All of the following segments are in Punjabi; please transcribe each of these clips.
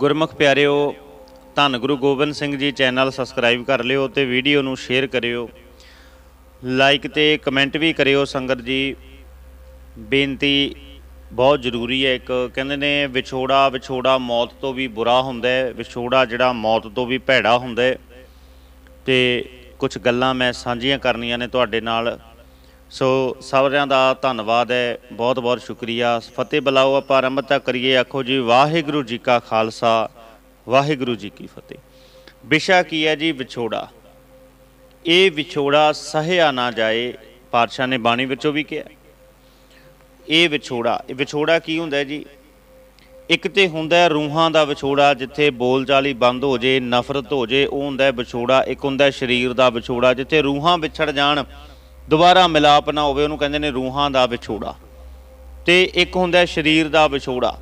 ਗੁਰਮੁਖ ਪਿਆਰਿਓ ਧੰਨ ਗੁਰੂ ਗੋਬਿੰਦ ਸਿੰਘ ਜੀ ਚੈਨਲ ਸਬਸਕ੍ਰਾਈਬ ਕਰ ਲਿਓ ਤੇ ਵੀਡੀਓ ਨੂੰ ਸ਼ੇਅਰ ਕਰਿਓ ਲਾਈਕ ਤੇ ਕਮੈਂਟ ਵੀ ਕਰਿਓ ਸੰਗਤ ਜੀ ਬੇਨਤੀ ਬਹੁਤ ਜ਼ਰੂਰੀ ਹੈ ਇੱਕ ਕਹਿੰਦੇ ਨੇ ਵਿਛੋੜਾ ਵਿਛੋੜਾ ਮੌਤ ਤੋਂ ਵੀ ਬੁਰਾ ਹੁੰਦਾ ਹੈ ਵਿਛੋੜਾ ਜਿਹੜਾ ਮੌਤ ਤੋਂ ਵੀ ਭੈੜਾ ਹੁੰਦਾ ਹੈ ਤੇ ਕੁਝ ਗੱਲਾਂ ਮੈਂ ਸਾਂਝੀਆਂ ਕਰਨੀਆਂ ਨੇ ਤੁਹਾਡੇ ਨਾਲ ਸੋ ਸਾਰਿਆਂ ਦਾ ਧੰਨਵਾਦ ਹੈ ਬਹੁਤ ਬਹੁਤ ਸ਼ੁਕਰੀਆ ਫਤਿਹ ਬਲਾਓ ਆਪਾਂ ਆਰੰਭ ਕਰੀਏ ਆਖੋ ਜੀ ਵਾਹਿਗੁਰੂ ਜੀ ਕਾ ਖਾਲਸਾ ਵਾਹਿਗੁਰੂ ਜੀ ਕੀ ਫਤਿਹ ਵਿਸ਼ਾ ਕੀ ਹੈ ਜੀ ਵਿਛੋੜਾ ਇਹ ਵਿਛੋੜਾ ਸਹਿਆ ਨਾ ਜਾਏ ਪਾਤਸ਼ਾਹ ਨੇ ਬਾਣੀ ਵਿੱਚੋਂ ਵੀ ਕਿਹਾ ਇਹ ਵਿਛੋੜਾ ਇਹ ਵਿਛੋੜਾ ਕੀ ਹੁੰਦਾ ਹੈ ਜੀ ਇੱਕ ਤੇ ਹੁੰਦਾ ਹੈ ਰੂਹਾਂ ਦਾ ਵਿਛੋੜਾ ਜਿੱਥੇ ਬੋਲਚਾਲੀ ਬੰਦ ਹੋ ਜੇ ਨਫ਼ਰਤ ਹੋ ਜੇ ਉਹ ਹੁੰਦਾ ਹੈ ਵਿਛੋੜਾ ਇੱਕ ਹੁੰਦਾ ਹੈ ਸਰੀਰ ਦਾ ਵਿਛੋੜਾ ਜਿੱਥੇ ਰੂਹਾਂ ਵਿਛੜ ਜਾਣ ਦੁਬਾਰਾ ਮਿਲਾਪ ਨਾ ਹੋਵੇ ਉਹਨੂੰ ਕਹਿੰਦੇ ਨੇ ਰੂਹਾਂ ਦਾ ਵਿਛੋੜਾ ਤੇ ਇੱਕ ਹੁੰਦਾ ਹੈ ਸਰੀਰ ਦਾ ਵਿਛੋੜਾ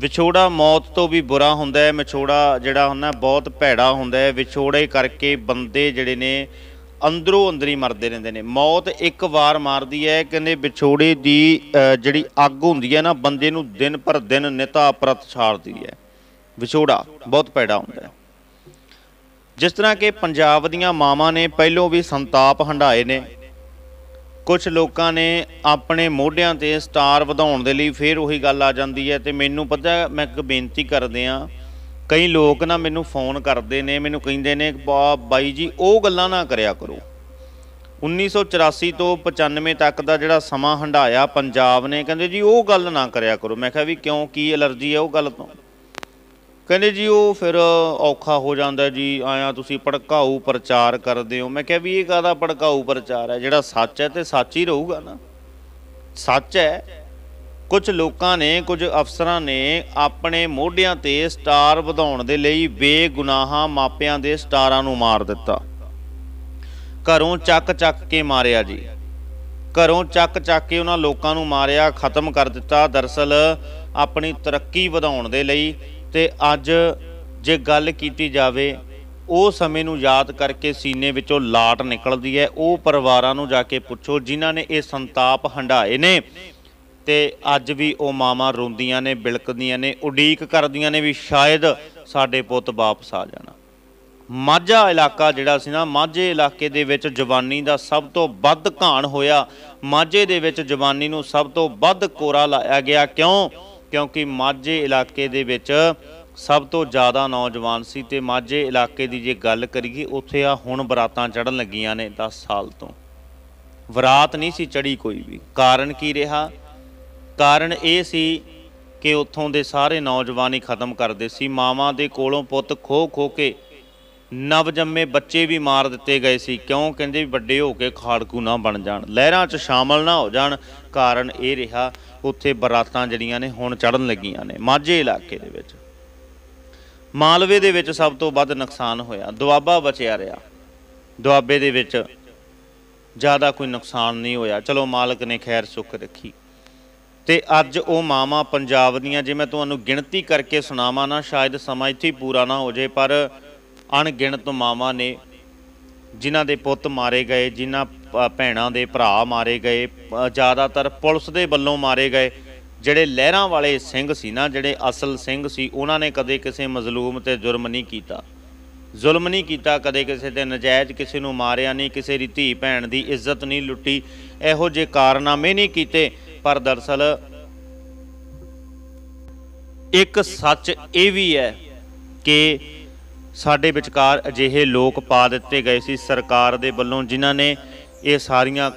ਵਿਛੋੜਾ ਮੌਤ ਤੋਂ ਵੀ ਬੁਰਾ ਹੁੰਦਾ ਹੈ ਵਿਛੋੜਾ ਜਿਹੜਾ ਹੁੰਦਾ ਬਹੁਤ ਭੈੜਾ ਹੁੰਦਾ ਹੈ ਵਿਛੋੜੇ ਕਰਕੇ ਬੰਦੇ ਜਿਹੜੇ ਨੇ ਅੰਦਰੋਂ ਅੰਦਰੀ ਮਰਦੇ ਰਹਿੰਦੇ ਨੇ ਮੌਤ ਇੱਕ ਵਾਰ ਮਾਰਦੀ ਹੈ ਕਹਿੰਦੇ ਵਿਛੋੜੇ ਦੀ ਜਿਹੜੀ ਅੱਗ ਹੁੰਦੀ ਹੈ ਨਾ ਬੰਦੇ ਨੂੰ ਦਿਨ ਪਰ ਦਿਨ ਨਿਤਾ ਅਪਰਤ ਛਾੜਦੀ ਹੈ ਵਿਛੋੜਾ ਬਹੁਤ ਭੈੜਾ ਹੁੰਦਾ ਹੈ ਜਿਸ ਤਰ੍ਹਾਂ ਕਿ ਪੰਜਾਬ ਦੀਆਂ ਮਾਵਾਂ ਨੇ ਪਹਿਲੋਂ ਵੀ ਸੰਤਾਪ ਹੰਡਾਏ ਨੇ ਕੁਝ ਲੋਕਾਂ ਨੇ ਆਪਣੇ ਮੋਢਿਆਂ ਤੇ ਸਟਾਰ ਵਧਾਉਣ ਦੇ ਲਈ ਫੇਰ ਉਹੀ ਗੱਲ ਆ ਜਾਂਦੀ ਹੈ ਤੇ ਮੈਨੂੰ ਪਤਾ ਮੈਂ ਇੱਕ ਬੇਨਤੀ ਕਰਦੇ ਆ ਕਈ ਲੋਕ ਨਾ ਮੈਨੂੰ ਫੋਨ ਕਰਦੇ ਨੇ ਮੈਨੂੰ ਕਹਿੰਦੇ ਨੇ ਬਾਈ ਜੀ ਉਹ ਗੱਲਾਂ ਨਾ ਕਰਿਆ ਕਰੋ 1984 ਤੋਂ 95 ਤੱਕ ਦਾ ਜਿਹੜਾ ਸਮਾਂ ਹੰਡਾਇਆ ਪੰਜਾਬ ਨੇ ਕਹਿੰਦੇ ਜੀ ਉਹ ਗੱਲ ਨਾ ਕਰਿਆ ਕਰੋ ਮੈਂ ਕਿਹਾ ਵੀ ਕਿਉਂ ਕੀ ਅਲਰਜੀ ਹੈ ਉਹ ਗੱਲ ਤੋਂ ਕਹਿੰਦੇ ਜੀ ਉਹ ਫਿਰ ਔਖਾ ਹੋ ਜਾਂਦਾ ਜੀ ਆਇਆ ਤੁਸੀਂ ਭੜਕਾਊ ਪ੍ਰਚਾਰ ਕਰਦੇ ਹੋ ਮੈਂ ਕਿਹਾ ਵੀ ਇਹ ਕਾਦਾ ਭੜਕਾਊ ਪ੍ਰਚਾਰ ਹੈ ਜਿਹੜਾ ਸੱਚ ਹੈ ਤੇ ਸੱਚ ਹੀ ਰਹੂਗਾ ਨਾ ਸੱਚ ਹੈ ਕੁਝ ਲੋਕਾਂ ਨੇ ਕੁਝ ਅਫਸਰਾਂ ਨੇ ਆਪਣੇ ਮੋਢਿਆਂ ਤੇ ਸਟਾਰ ਵਧਾਉਣ ਦੇ ਲਈ ਬੇਗੁਨਾਹਾਂ ਮਾਪਿਆਂ ਦੇ ਸਟਾਰਾਂ ਨੂੰ ਮਾਰ ਦਿੱਤਾ ਘਰੋਂ ਚੱਕ ਚੱਕ ਕੇ ਮਾਰਿਆ ਜੀ ਘਰੋਂ ਚੱਕ ਚੱਕ ਕੇ ਉਹਨਾਂ ਲੋਕਾਂ ਨੂੰ ਮਾਰਿਆ ਖਤਮ ਕਰ ਦਿੱਤਾ ਦਰਸਲ ਆਪਣੀ ਤਰੱਕੀ ਵਧਾਉਣ ਦੇ ਲਈ ਤੇ ਅੱਜ ਜੇ ਗੱਲ ਕੀਤੀ ਜਾਵੇ ਉਹ ਸਮੇਂ ਨੂੰ ਯਾਦ ਕਰਕੇ ਸੀਨੇ ਵਿੱਚੋਂ ਲਾਟ ਨਿਕਲਦੀ ਹੈ ਉਹ ਪਰਿਵਾਰਾਂ ਨੂੰ ਜਾ ਕੇ ਪੁੱਛੋ ਜਿਨ੍ਹਾਂ ਨੇ ਇਹ ਸੰਤਾਪ ਹੰਡਾਏ ਨੇ ਤੇ ਅੱਜ ਵੀ ਉਹ ਮਾਵਾਂ ਰੋਂਦੀਆਂ ਨੇ ਬਿਲਕਦੀਆਂ ਨੇ ਉਡੀਕ ਕਰਦੀਆਂ ਨੇ ਵੀ ਸ਼ਾਇਦ ਸਾਡੇ ਪੁੱਤ ਵਾਪਸ ਆ ਜਾਣਾ ਮਾਝਾ ਇਲਾਕਾ ਜਿਹੜਾ ਸੀ ਨਾ ਮਾਝੇ ਇਲਾਕੇ ਦੇ ਵਿੱਚ ਜਵਾਨੀ ਦਾ ਸਭ ਤੋਂ ਵੱਧ ਘਾਣ ਹੋਇਆ ਮਾਝੇ ਦੇ ਵਿੱਚ ਜਵਾਨੀ ਨੂੰ ਸਭ ਤੋਂ ਵੱਧ ਕੋਰਾ ਲਾਇਆ ਗਿਆ ਕਿਉਂ ਕਿਉਂਕਿ ਮਾਝੇ ਇਲਾਕੇ ਦੇ ਵਿੱਚ ਸਭ ਤੋਂ ਜ਼ਿਆਦਾ ਨੌਜਵਾਨ ਸੀ ਤੇ ਮਾਝੇ ਇਲਾਕੇ ਦੀ ਜੇ ਗੱਲ ਕਰੀਏ ਉੱਥੇ ਆ ਹੁਣ ਬਰਾਤਾਂ ਚੜਨ ਲੱਗੀਆਂ ਨੇ 10 ਸਾਲ ਤੋਂ ਬਰਾਤ ਨਹੀਂ ਸੀ ਚੜੀ ਕੋਈ ਵੀ ਕਾਰਨ ਕੀ ਰਿਹਾ ਕਾਰਨ ਇਹ ਸੀ ਕਿ ਉੱਥੋਂ ਦੇ ਸਾਰੇ ਨੌਜਵਾਨ ਹੀ ਖਤਮ ਕਰਦੇ ਸੀ ਮਾਵਾਂ ਦੇ ਕੋਲੋਂ ਪੁੱਤ ਖੋ ਖੋ ਕੇ ਨਵਜੰਮੇ ਬੱਚੇ ਵੀ ਮਾਰ ਦਿੱਤੇ ਗਏ ਸੀ ਕਿਉਂ ਕਹਿੰਦੇ ਵੀ ਵੱਡੇ ਹੋ ਕੇ ਖਾੜਕੂ ਨਾ ਬਣ ਜਾਣ ਲਹਿਰਾਂ 'ਚ ਸ਼ਾਮਲ ਨਾ ਹੋ ਜਾਣ ਕਾਰਨ ਇਹ ਰਿਹਾ ਉੱਥੇ ਬਰਾਤਾਂ ਜਿਹੜੀਆਂ ਨੇ ਹੁਣ ਚੜਨ ਲੱਗੀਆਂ ਨੇ ਮਾਝੇ ਇਲਾਕੇ ਦੇ ਵਿੱਚ ਮਾਲਵੇ ਦੇ ਵਿੱਚ ਸਭ ਤੋਂ ਵੱਧ ਨੁਕਸਾਨ ਹੋਇਆ ਦੁਆਬਾ ਬਚਿਆ ਰਿਹਾ ਦੁਆਬੇ ਦੇ ਵਿੱਚ ਜ਼ਿਆਦਾ ਕੋਈ ਨੁਕਸਾਨ ਨਹੀਂ ਹੋਇਆ ਚਲੋ ਮਾਲਕ ਨੇ ਖੈਰ ਸੁੱਖ ਰੱਖੀ ਤੇ ਅੱਜ ਉਹ ਮਾਵਾ ਪੰਜਾਬ ਦੀਆਂ ਜੇ ਮੈਂ ਤੁਹਾਨੂੰ ਗਿਣਤੀ ਕਰਕੇ ਸੁਣਾਵਾਂ ਨਾ ਸ਼ਾਇਦ ਸਮਾਂ ਇੱਥੇ ਪੂਰਾ ਨਾ ਹੋ ਜੇ ਪਰ ਅਣਗਿਣਤ ਮਾਵਾਂ ਨੇ ਜਿਨ੍ਹਾਂ ਦੇ ਪੁੱਤ ਮਾਰੇ ਗਏ ਜਿਨ੍ਹਾਂ ਭੈਣਾਂ ਦੇ ਭਰਾ ਮਾਰੇ ਗਏ ਜ਼ਿਆਦਾਤਰ ਪੁਲਿਸ ਦੇ ਵੱਲੋਂ ਮਾਰੇ ਗਏ ਜਿਹੜੇ ਲਹਿਰਾਂ ਵਾਲੇ ਸਿੰਘ ਸੀ ਨਾ ਜਿਹੜੇ ਅਸਲ ਸਿੰਘ ਸੀ ਉਹਨਾਂ ਨੇ ਕਦੇ ਕਿਸੇ ਮਜ਼ਲੂਮ ਤੇ ਜ਼ੁਲਮ ਨਹੀਂ ਕੀਤਾ ਜ਼ੁਲਮ ਨਹੀਂ ਕੀਤਾ ਕਦੇ ਕਿਸੇ ਤੇ ਨਜਾਇਜ਼ ਕਿਸੇ ਨੂੰ ਮਾਰਿਆ ਨਹੀਂ ਕਿਸੇ ਦੀ ਧੀ ਭੈਣ ਦੀ ਇੱਜ਼ਤ ਨਹੀਂ ਲੁੱਟੀ ਇਹੋ ਜੇ ਕਾਰਨਾਮੇ ਨਹੀਂ ਕੀਤੇ ਪਰ ਦਰਸਲ ਇੱਕ ਸੱਚ ਇਹ ਵੀ ਹੈ ਕਿ ਸਾਡੇ ਵਿਚਕਾਰ ਅਜਿਹੇ ਲੋਕ ਪਾ ਦਿੱਤੇ ਗਏ ਸੀ ਸਰਕਾਰ ਦੇ ਵੱਲੋਂ ਜਿਨ੍ਹਾਂ ਨੇ ਇਹ ਸਾਰੀਆਂ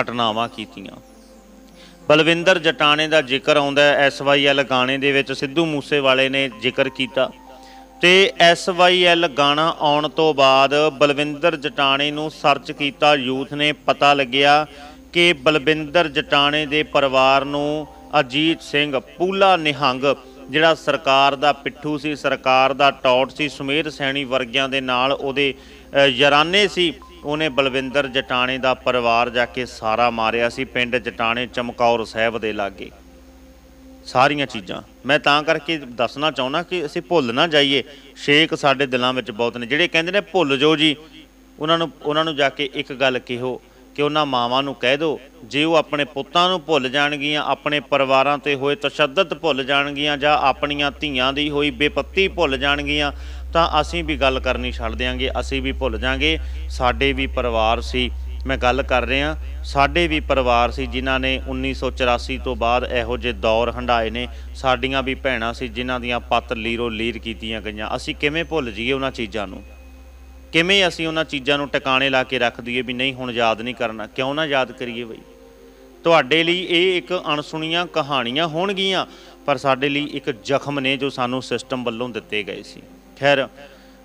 ਘਟਨਾਵਾਂ ਕੀਤੀਆਂ ਬਲਵਿੰਦਰ ਜਟਾਣੇ ਦਾ ਜ਼ਿਕਰ ਆਉਂਦਾ ਹੈ ਐਸਵਾਈਐਲ ਗਾਣੇ ਦੇ ਵਿੱਚ ਸਿੱਧੂ ਮੂਸੇਵਾਲੇ ਨੇ ਜ਼ਿਕਰ ਕੀਤਾ ਤੇ ਐਸਵਾਈਐਲ ਗਾਣਾ ਆਉਣ ਤੋਂ ਬਾਅਦ ਬਲਵਿੰਦਰ ਜਟਾਣੇ ਨੂੰ ਸਰਚ ਕੀਤਾ ਯੂਥ ਨੇ ਪਤਾ ਲੱਗਿਆ ਕਿ ਬਲਵਿੰਦਰ ਜਟਾਣੇ ਦੇ ਪਰਿਵਾਰ ਨੂੰ ਅਜੀਤ ਸਿੰਘ ਪੂਲਾ ਨਿਹੰਗ ਜਿਹੜਾ ਸਰਕਾਰ ਦਾ ਪਿੱਠੂ ਸੀ ਸਰਕਾਰ ਦਾ ਟੌਟ ਸੀ ਸੁਮੇਧ ਸੈਣੀ ਵਰਗਿਆਂ ਦੇ ਨਾਲ ਉਹਦੇ ਯਰਾਨੇ ਸੀ ਉਹਨੇ ਬਲਵਿੰਦਰ ਜਟਾਣੇ ਦਾ ਪਰਿਵਾਰ ਜਾ ਕੇ ਸਾਰਾ ਮਾਰਿਆ ਸੀ ਪਿੰਡ ਜਟਾਣੇ ਚਮਕੌਰ ਸਾਹਿਬ ਦੇ ਲਾਗੇ ਸਾਰੀਆਂ ਚੀਜ਼ਾਂ ਮੈਂ ਤਾਂ ਕਰਕੇ ਦੱਸਣਾ ਚਾਹੁੰਦਾ ਕਿ ਅਸੀਂ ਭੁੱਲ ਨਾ ਜਾਈਏ ਸ਼ੇਕ ਸਾਡੇ ਦਿਲਾਂ ਵਿੱਚ ਬਹੁਤ ਨੇ ਜਿਹੜੇ ਕਹਿੰਦੇ ਨੇ ਭੁੱਲ ਜੋ ਜੀ ਉਹਨਾਂ ਨੂੰ ਉਹਨਾਂ ਨੂੰ ਜਾ ਕੇ ਇੱਕ ਗੱਲ ਕਿਹੋ ਕਿ ਉਹਨਾਂ ਮਾਵਾਂ ਨੂੰ ਕਹਿ ਦਿਓ ਜੇ ਉਹ ਆਪਣੇ ਪੁੱਤਾਂ ਨੂੰ ਭੁੱਲ ਜਾਣਗੀਆਂ ਆਪਣੇ ਪਰਿਵਾਰਾਂ ਤੇ ਹੋਏ ਤਸ਼ੱਦਦ ਭੁੱਲ ਜਾਣਗੀਆਂ ਜਾਂ ਆਪਣੀਆਂ ਧੀਆਂ ਦੀ ਹੋਈ ਬੇਪੱਤੀ ਭੁੱਲ ਜਾਣਗੀਆਂ ਤਾਂ ਅਸੀਂ ਵੀ ਗੱਲ ਕਰਨੀ ਛੱਡ ਦੇਾਂਗੇ ਅਸੀਂ ਵੀ ਭੁੱਲ ਜਾਾਂਗੇ ਸਾਡੇ ਵੀ ਪਰਿਵਾਰ ਸੀ ਮੈਂ ਗੱਲ ਕਰ ਰਿਹਾ ਸਾਡੇ ਵੀ ਪਰਿਵਾਰ ਸੀ ਜਿਨ੍ਹਾਂ ਨੇ 1984 ਤੋਂ ਬਾਅਦ ਇਹੋ ਜਿਹੇ ਦੌਰ ਹੰਡਾਏ ਨੇ ਸਾਡੀਆਂ ਵੀ ਭੈਣਾਂ ਸੀ ਜਿਨ੍ਹਾਂ ਦੀਆਂ ਪੱਤ ਲੀਰੋ ਲੀਰ ਕੀਤੀਆਂ ਗਈਆਂ ਅਸੀਂ ਕਿਵੇਂ ਭੁੱਲ ਜਾਈਏ ਉਹਨਾਂ ਚੀਜ਼ਾਂ ਨੂੰ ਕਿਵੇਂ ਅਸੀਂ ਉਹਨਾਂ ਚੀਜ਼ਾਂ ਨੂੰ ਟਿਕਾਣੇ ਲਾ ਕੇ ਰੱਖ ਦਈਏ ਵੀ ਨਹੀਂ ਹੁਣ ਯਾਦ ਨਹੀਂ ਕਰਨਾ ਕਿਉਂ ਨਾ ਯਾਦ ਕਰੀਏ ਬਈ ਤੁਹਾਡੇ ਲਈ ਇਹ ਇੱਕ ਅਣਸੁਣੀਆਂ ਕਹਾਣੀਆਂ ਹੋਣਗੀਆਂ ਪਰ ਸਾਡੇ ਲਈ ਇੱਕ ਜ਼ਖਮ ਨੇ ਜੋ ਸਾਨੂੰ ਸਿਸਟਮ ਵੱਲੋਂ ਦਿੱਤੇ ਗਏ ਸੀ ਖੈਰ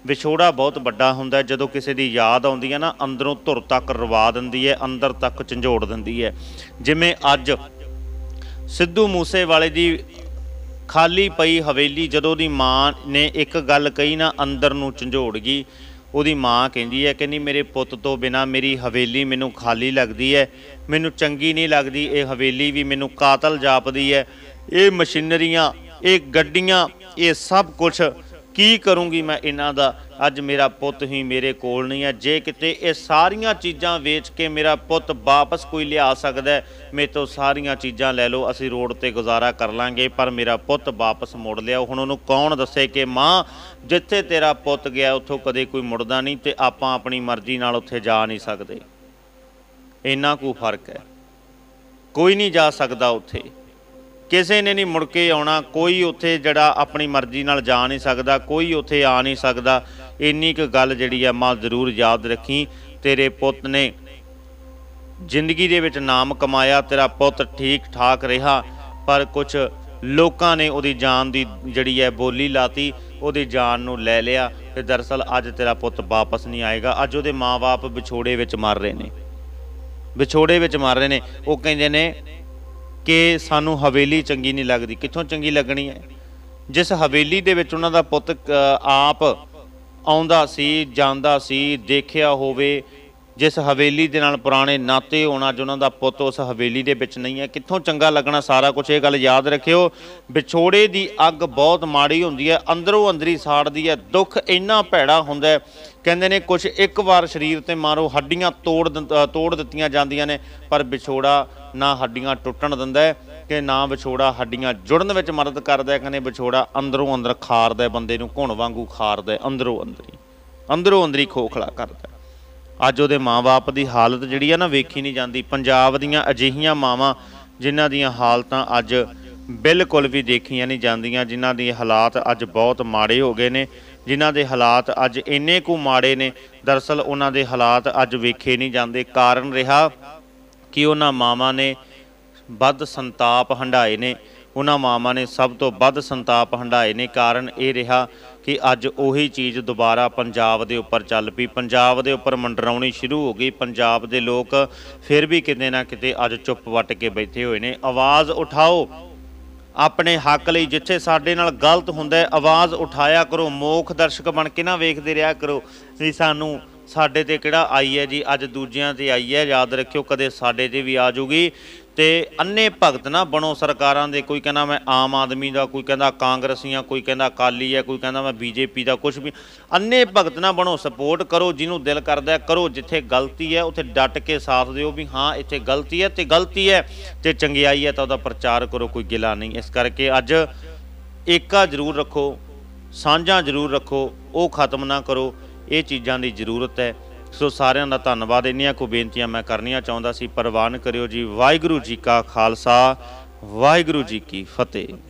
ਵਿਛੋੜਾ ਬਹੁਤ ਵੱਡਾ ਹੁੰਦਾ ਜਦੋਂ ਕਿਸੇ ਦੀ ਯਾਦ ਆਉਂਦੀ ਹੈ ਨਾ ਅੰਦਰੋਂ ਧੁਰ ਤੱਕ ਰਵਾ ਦਿੰਦੀ ਹੈ ਅੰਦਰ ਤੱਕ ਝੰਜੋੜ ਦਿੰਦੀ ਹੈ ਜਿਵੇਂ ਅੱਜ ਸਿੱਧੂ ਮੂਸੇ ਵਾਲੇ ਦੀ ਖਾਲੀ ਪਈ ਹਵੇਲੀ ਜਦੋਂ ਦੀ ਮਾਂ ਨੇ ਇੱਕ ਗੱਲ ਕਹੀ ਨਾ ਅੰਦਰ ਨੂੰ ਝੰਜੋੜ ਗਈ ਉਹਦੀ ਮਾਂ ਕਹਿੰਦੀ ਹੈ ਨਹੀਂ ਮੇਰੇ ਪੁੱਤ ਤੋਂ ਬਿਨਾ ਮੇਰੀ ਹਵੇਲੀ ਮੈਨੂੰ ਖਾਲੀ ਲੱਗਦੀ ਹੈ ਮੈਨੂੰ ਚੰਗੀ ਨਹੀਂ ਲੱਗਦੀ ਇਹ ਹਵੇਲੀ ਵੀ ਮੈਨੂੰ ਕਾਤਲ ਜਾਪਦੀ ਹੈ ਇਹ ਮਸ਼ੀਨਰੀਆਂ ਇਹ ਗੱਡੀਆਂ ਇਹ ਸਭ ਕੁਝ ਕੀ ਕਰੂੰਗੀ ਮੈਂ ਇਹਨਾਂ ਦਾ ਅੱਜ ਮੇਰਾ ਪੁੱਤ ਹੀ ਮੇਰੇ ਕੋਲ ਨਹੀਂ ਹੈ ਜੇ ਕਿਤੇ ਇਹ ਸਾਰੀਆਂ ਚੀਜ਼ਾਂ ਵੇਚ ਕੇ ਮੇਰਾ ਪੁੱਤ ਵਾਪਸ ਕੋਈ ਲਿਆ ਸਕਦਾ ਮੇਰੇ ਤੋਂ ਸਾਰੀਆਂ ਚੀਜ਼ਾਂ ਲੈ ਲਓ ਅਸੀਂ ਰੋਡ ਤੇ ਗੁਜ਼ਾਰਾ ਕਰ ਲਾਂਗੇ ਪਰ ਮੇਰਾ ਪੁੱਤ ਵਾਪਸ ਮੋੜ ਲਿਆ ਹੁਣ ਉਹਨੂੰ ਕੌਣ ਦੱਸੇ ਕਿ ਮਾਂ ਜਿੱਥੇ ਤੇਰਾ ਪੁੱਤ ਗਿਆ ਉੱਥੋਂ ਕਦੇ ਕੋਈ ਮੁੜਦਾ ਨਹੀਂ ਤੇ ਆਪਾਂ ਆਪਣੀ ਮਰਜ਼ੀ ਨਾਲ ਉੱਥੇ ਜਾ ਨਹੀਂ ਸਕਦੇ ਇੰਨਾ ਕੋ ਫਰਕ ਹੈ ਕੋਈ ਨਹੀਂ ਜਾ ਸਕਦਾ ਉੱਥੇ ਕਿਸੇ ਨੇ ਨਹੀਂ ਮੁੜ ਕੇ ਆਉਣਾ ਕੋਈ ਉੱਥੇ ਜਿਹੜਾ ਆਪਣੀ ਮਰਜ਼ੀ ਨਾਲ ਜਾ ਨਹੀਂ ਸਕਦਾ ਕੋਈ ਉੱਥੇ ਆ ਨਹੀਂ ਸਕਦਾ ਇੰਨੀ ਕੁ ਗੱਲ ਜਿਹੜੀ ਆ ਮਾਂ ਜ਼ਰੂਰ ਯਾਦ ਰੱਖੀ ਤੇਰੇ ਪੁੱਤ ਨੇ ਜ਼ਿੰਦਗੀ ਦੇ ਵਿੱਚ ਨਾਮ ਕਮਾਇਆ ਤੇਰਾ ਪੁੱਤ ਠੀਕ ਠਾਕ ਰਿਹਾ ਪਰ ਕੁਝ ਲੋਕਾਂ ਨੇ ਉਹਦੀ ਜਾਨ ਦੀ ਜਿਹੜੀ ਹੈ ਬੋਲੀ ਲਾਤੀ ਉਹਦੀ ਜਾਨ ਨੂੰ ਲੈ ਲਿਆ ਤੇ ਦਰਸਲ ਅੱਜ ਤੇਰਾ ਪੁੱਤ ਵਾਪਸ ਨਹੀਂ ਆਏਗਾ ਅੱਜ ਉਹਦੇ ਮਾਪੇ ਵਿਛੋੜੇ ਵਿੱਚ ਮਰ ਰਹੇ ਨੇ ਵਿਛੋੜੇ ਵਿੱਚ ਮਰ ਰਹੇ ਨੇ ਉਹ ਕਹਿੰਦੇ ਨੇ ਕਿ ਸਾਨੂੰ ਹਵੇਲੀ ਚੰਗੀ ਨਹੀਂ ਲੱਗਦੀ ਕਿੱਥੋਂ ਚੰਗੀ ਲੱਗਣੀ ਹੈ ਜਿਸ ਹਵੇਲੀ ਦੇ ਵਿੱਚ ਉਹਨਾਂ ਦਾ ਪੁੱਤ ਆਪ ਆਉਂਦਾ ਸੀ ਜਾਂਦਾ ਸੀ ਦੇਖਿਆ ਹੋਵੇ ਜਿਸ ਹਵੇਲੀ ਦੇ ਨਾਲ ਪੁਰਾਣੇ ਨਾਤੇ ਹੋਣਾ ਜ ਉਹਨਾਂ ਦਾ ਪੁੱਤ ਉਸ ਹਵੇਲੀ ਦੇ ਵਿੱਚ ਨਹੀਂ ਹੈ ਕਿੱਥੋਂ ਚੰਗਾ ਲੱਗਣਾ ਸਾਰਾ ਕੁਝ ਇਹ ਗੱਲ ਯਾਦ ਰੱਖਿਓ ਵਿਛੋੜੇ ਦੀ ਅੱਗ ਬਹੁਤ ਮਾੜੀ ਹੁੰਦੀ ਹੈ ਅੰਦਰੋਂ ਅੰਦਰੀ ਸਾੜਦੀ ਹੈ ਦੁੱਖ ਇੰਨਾ ਭੈੜਾ ਹੁੰਦਾ ਕਹਿੰਦੇ ਨੇ ਕੁਝ ਇੱਕ ਵਾਰ ਸਰੀਰ ਤੇ ਮਾਰੋ ਹੱਡੀਆਂ ਤੋੜ ਤੋੜ ਦਿੱਤੀਆਂ ਜਾਂਦੀਆਂ ਨੇ ਪਰ ਵਿਛੋੜਾ ਨਾ ਹੱਡੀਆਂ ਟੁੱਟਣ ਦਿੰਦਾ ਕਿ ਨਾ ਵਿਛੋੜਾ ਹੱਡੀਆਂ ਜੁੜਨ ਵਿੱਚ ਮਦਦ ਕਰਦਾ ਹੈ ਕਹਿੰਦੇ ਵਿਛੋੜਾ ਅੰਦਰੋਂ ਅੰਦਰ ਖਾਰਦਾ ਬੰਦੇ ਨੂੰ ਘੁਣ ਵਾਂਗੂ ਖਾਰਦਾ ਅੰਦਰੋਂ ਅੰਦਰੀ ਅੰਦਰੋਂ ਅੰਦਰੀ ਖੋਖਲਾ ਕਰਦਾ ਅੱਜ ਉਹਦੇ ਮਾਪੇ ਦੀ ਹਾਲਤ ਜਿਹੜੀ ਆ ਨਾ ਵੇਖੀ ਨਹੀਂ ਜਾਂਦੀ ਪੰਜਾਬ ਦੀਆਂ ਅਜਿਹੀਆਂ ਮਾਵਾਂ ਜਿਨ੍ਹਾਂ ਦੀਆਂ ਹਾਲਤਾਂ ਅੱਜ ਬਿਲਕੁਲ ਵੀ ਦੇਖੀਆਂ ਨਹੀਂ ਜਾਂਦੀਆਂ ਜਿਨ੍ਹਾਂ ਦੇ ਹਾਲਾਤ ਅੱਜ ਬਹੁਤ ਮਾੜੇ ਹੋ ਗਏ ਨੇ ਜਿਨ੍ਹਾਂ ਦੇ ਹਾਲਾਤ ਅੱਜ ਇੰਨੇ ਕੁ ਮਾੜੇ ਨੇ ਦਰਸਲ ਉਹਨਾਂ ਦੇ ਹਾਲਾਤ ਅੱਜ ਵੇਖੇ ਨਹੀਂ ਜਾਂਦੇ ਕਾਰਨ ਰਿਹਾ ਕਿ ਉਹਨਾਂ ਮਾਵਾਂ ਨੇ ਵੱਧ ਸੰਤਾਪ ਹੰਡਾਏ ਨੇ ਉਹਨਾਂ ਮਾਵਾਂ ਨੇ ਸਭ ਤੋਂ ਵੱਧ ਸੰਤਾਪ ਹੰਡਾਏ ਨੇ ਕਾਰਨ ਇਹ ਰਿਹਾ ਕਿ ਅੱਜ ਉਹੀ ਚੀਜ਼ ਦੁਬਾਰਾ ਪੰਜਾਬ ਦੇ ਉੱਪਰ ਚੱਲ ਪਈ ਪੰਜਾਬ ਦੇ ਉੱਪਰ ਮੰਡਰਾਉਣੀ ਸ਼ੁਰੂ ਹੋ ਗਈ ਪੰਜਾਬ ਦੇ ਲੋਕ ਫਿਰ ਵੀ ਕਿਤੇ ਨਾ ਕਿਤੇ ਅੱਜ ਚੁੱਪ ਵੱਟ ਕੇ ਬੈਠੇ ਹੋਏ ਨੇ ਆਵਾਜ਼ ਉਠਾਓ ਆਪਣੇ ਹੱਕ ਲਈ ਜਿੱਥੇ ਸਾਡੇ ਨਾਲ ਗਲਤ ਹੁੰਦਾ ਹੈ ਆਵਾਜ਼ ਉਠਾਇਆ ਕਰੋ ਮੋਖ ਦਰਸ਼ਕ ਬਣ ਕੇ ਨਾ ਵੇਖਦੇ ਰਿਹਾ ਕਰੋ ਵੀ ਸਾਨੂੰ ਸਾਡੇ ਤੇ ਕਿਹੜਾ ਆਈ ਹੈ ਜੀ ਅੱਜ ਦੂਜਿਆਂ ਤੇ ਆਈ ਹੈ ਯਾਦ ਰੱਖਿਓ ਕਦੇ ਸਾਡੇ ਤੇ ਵੀ ਆ ਜੂਗੀ ਤੇ ਅੰਨੇ ਭਗਤ ਨਾ ਬਣੋ ਸਰਕਾਰਾਂ ਦੇ ਕੋਈ ਕਹਿੰਦਾ ਮੈਂ ਆਮ ਆਦਮੀ ਦਾ ਕੋਈ ਕਹਿੰਦਾ ਕਾਂਗਰਸੀਆਂ ਕੋਈ ਕਹਿੰਦਾ ਅਕਾਲੀ ਹੈ ਕੋਈ ਕਹਿੰਦਾ ਮੈਂ ਬੀਜੇਪੀ ਦਾ ਕੁਝ ਵੀ ਅੰਨੇ ਭਗਤ ਨਾ ਬਣੋ ਸਪੋਰਟ ਕਰੋ ਜਿਹਨੂੰ ਦਿਲ ਕਰਦਾ ਕਰੋ ਜਿੱਥੇ ਗਲਤੀ ਹੈ ਉੱਥੇ ਡਟ ਕੇ ਸਾਥ ਦਿਓ ਵੀ ਹਾਂ ਇੱਥੇ ਗਲਤੀ ਹੈ ਤੇ ਗਲਤੀ ਹੈ ਤੇ ਚੰਗਿਆਈ ਹੈ ਤਾਂ ਉਹਦਾ ਪ੍ਰਚਾਰ ਕਰੋ ਕੋਈ ਗਿਲਾ ਨਹੀਂ ਇਸ ਕਰਕੇ ਅੱਜ ਏਕਾ ਜ਼ਰੂਰ ਰੱਖੋ ਸਾਂਝਾ ਜ਼ਰੂਰ ਰੱਖੋ ਉਹ ਖਤਮ ਨਾ ਕਰੋ ਇਹ ਚੀਜ਼ਾਂ ਦੀ ਜ਼ਰੂਰਤ ਹੈ ਸੋ ਸਾਰਿਆਂ ਦਾ ਧੰਨਵਾਦ ਇੰਨੀਆਂ ਕੋ ਬੇਨਤੀਆਂ ਮੈਂ ਕਰਨੀਆਂ ਚਾਹੁੰਦਾ ਸੀ ਪ੍ਰਵਾਨ ਕਰਿਓ ਜੀ ਵਾਹਿਗੁਰੂ ਜੀ ਕਾ ਖਾਲਸਾ ਵਾਹਿਗੁਰੂ ਜੀ ਕੀ ਫਤਿਹ